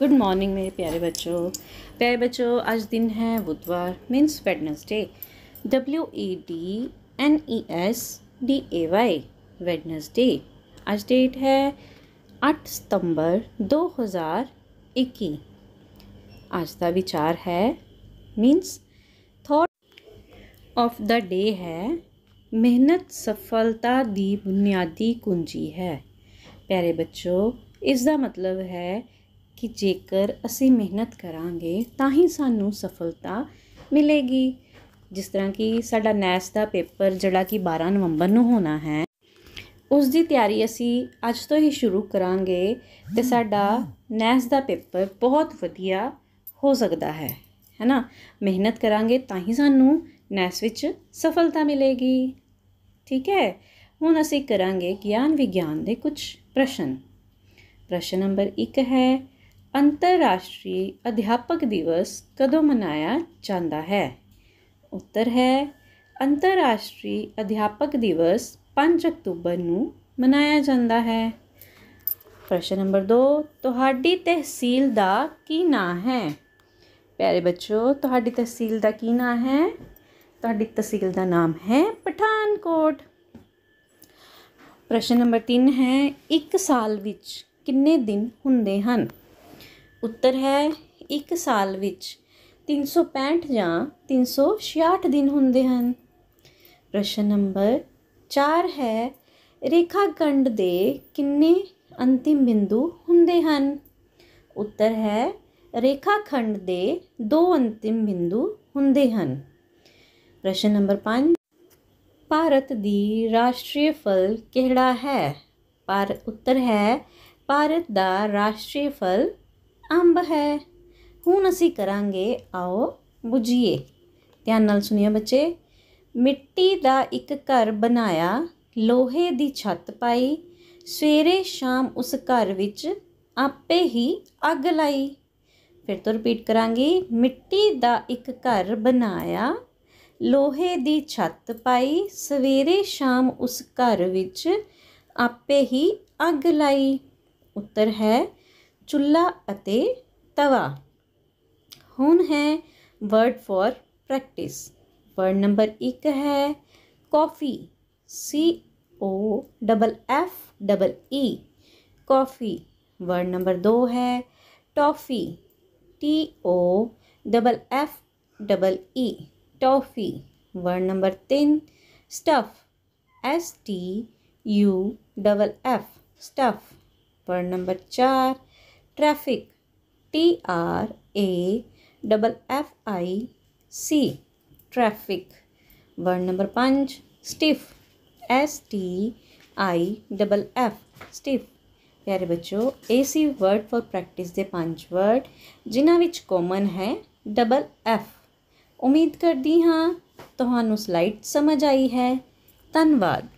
good morning मेरे प्यारे बच्चों प्यारे बच्चों आज दिन है बुधवार means Wednesday W E D N E S D A Y Wednesday आज डेट है आठ सितंबर दो हज़ार इक्की आज का विचार है means thought of the day है मेहनत सफलता दी बुनियादी कुंजी है प्यारे बच्चों इसका मतलब है ਕਿ ਜੇਕਰ ਅਸੀਂ ਮਿਹਨਤ ਕਰਾਂਗੇ ਤਾਂ ਹੀ ਸਾਨੂੰ ਸਫਲਤਾ ਮਿਲੇਗੀ ਜਿਸ ਤਰ੍ਹਾਂ ਕਿ ਸਾਡਾ ਨੈਸ ਦਾ ਪੇਪਰ ਜਿਹੜਾ ਕਿ 12 ਨਵੰਬਰ ਨੂੰ ਹੋਣਾ ਹੈ ਉਸ ਦੀ ਤਿਆਰੀ ਅਸੀਂ ਅੱਜ ਤੋਂ ਹੀ ਸ਼ੁਰੂ ਕਰਾਂਗੇ ਤੇ ਸਾਡਾ ਨੈਸ ਦਾ ਪੇਪਰ ਬਹੁਤ ਵਧੀਆ ਹੋ ਸਕਦਾ ਹੈ ਹੈਨਾ ਮਿਹਨਤ ਕਰਾਂਗੇ ਤਾਂ ਹੀ ਸਾਨੂੰ ਨੈਸ ਵਿੱਚ ਸਫਲਤਾ ਮਿਲੇਗੀ ਠੀਕ ਹੈ ਹੁਣ ਅਸੀਂ ਕਰਾਂਗੇ ਗਿਆਨ ਵਿਗਿਆਨ ਦੇ ਕੁਝ ਪ੍ਰਸ਼ਨ ਪ੍ਰਸ਼ਨ ਨੰਬਰ 1 ਹੈ ਅੰਤਰਰਾਸ਼ਟਰੀ ਅਧਿਆਪਕ ਦਿਵਸ ਕਦੋਂ ਮਨਾਇਆ ਜਾਂਦਾ ਹੈ ਉੱਤਰ ਹੈ ਅੰਤਰਰਾਸ਼ਟਰੀ ਅਧਿਆਪਕ ਦਿਵਸ 5 ਅਕਤੂਬਰ ਨੂੰ ਮਨਾਇਆ ਜਾਂਦਾ ਹੈ ਪ੍ਰਸ਼ਨ ਨੰਬਰ 2 ਤੁਹਾਡੀ ਤਹਿਸੀਲ ਦਾ ਕੀ ਨਾਂ ਹੈ ਪਿਆਰੇ ਬੱਚੋ ਤੁਹਾਡੀ ਤਹਿਸੀਲ ਦਾ ਕੀ ਨਾਂ ਹੈ ਤੁਹਾਡੀ ਤਹਿਸੀਲ ਦਾ ਨਾਮ ਹੈ ਪਠਾਨਕੋਟ ਪ੍ਰਸ਼ਨ ਨੰਬਰ 3 ਹੈ 1 ਸਾਲ ਵਿੱਚ ਕਿੰਨੇ ਦਿਨ ਹੁੰਦੇ ਹਨ ਉੱਤਰ ਹੈ ਇੱਕ ਸਾਲ ਵਿੱਚ 365 ਜਾਂ 366 ਦਿਨ ਹੁੰਦੇ ਹਨ ਪ੍ਰਸ਼ਨ ਨੰਬਰ 4 ਹੈ ਰੇਖਾਖੰਡ ਦੇ ਕਿੰਨੇ ਅੰਤਿਮ ਬਿੰਦੂ ਹੁੰਦੇ ਹਨ ਉੱਤਰ ਹੈ ਰੇਖਾਖੰਡ ਦੇ ਦੋ ਅੰਤਿਮ ਬਿੰਦੂ ਹੁੰਦੇ ਹਨ ਪ੍ਰਸ਼ਨ ਨੰਬਰ 5 ਭਾਰਤ ਦੀ ਰਾਸ਼ਟਰੀ ਫਲ ਕਿਹੜਾ ਹੈ ਪਰ ਉੱਤਰ ਹੈ ਭਾਰਤ ਦਾ ਰਾਸ਼ਟਰੀ ਫਲ ਅੰਬ ਹੈ ਹੁਣ ਅਸੀਂ ਕਰਾਂਗੇ ਆਓ ਬੁਝੀਏ ਧਿਆਨ ਨਾਲ ਸੁਣਿਓ ਬੱਚੇ ਮਿੱਟੀ ਦਾ ਇੱਕ ਘਰ ਬਣਾਇਆ ਲੋਹੇ ਦੀ ਛੱਤ ਪਾਈ ਸਵੇਰੇ ਸ਼ਾਮ ਉਸ ਘਰ ਵਿੱਚ ਆਪੇ ਹੀ ਅੱਗ ਲਾਈ ਫਿਰ ਤੋਂ ਰਿਪੀਟ ਕਰਾਂਗੇ ਮਿੱਟੀ ਦਾ ਇੱਕ ਘਰ ਬਣਾਇਆ ਲੋਹੇ ਦੀ ਛੱਤ ਪਾਈ ਸਵੇਰੇ ਸ਼ਾਮ ਉਸ ਘਰ ਵਿੱਚ ਆਪੇ ਹੀ ਅੱਗ ਲਾਈ ਉੱਤਰ ਹੈ चुल्ला अते तवा हूँ है word for practice word number एक है coffee C O double F double E coffee word number दो है toffee T O double F double E toffee word number तीन stuff S T U double F stuff word number चार traffic T R A F F I C traffic word number 5 stiff S T I F F stiff ਪਿਆਰੇ ਬੱਚੋ ਇਹ ਸੀ word for practice ਦੇ ਪੰਜ word ਜਿਨ੍ਹਾਂ ਵਿੱਚ common ਹੈ double F ਉਮੀਦ ਕਰਦੀ ਹਾਂ ਤੁਹਾਨੂੰ ਸਲਾਈਡ ਸਮਝ ਆਈ ਹੈ ਧੰਨਵਾਦ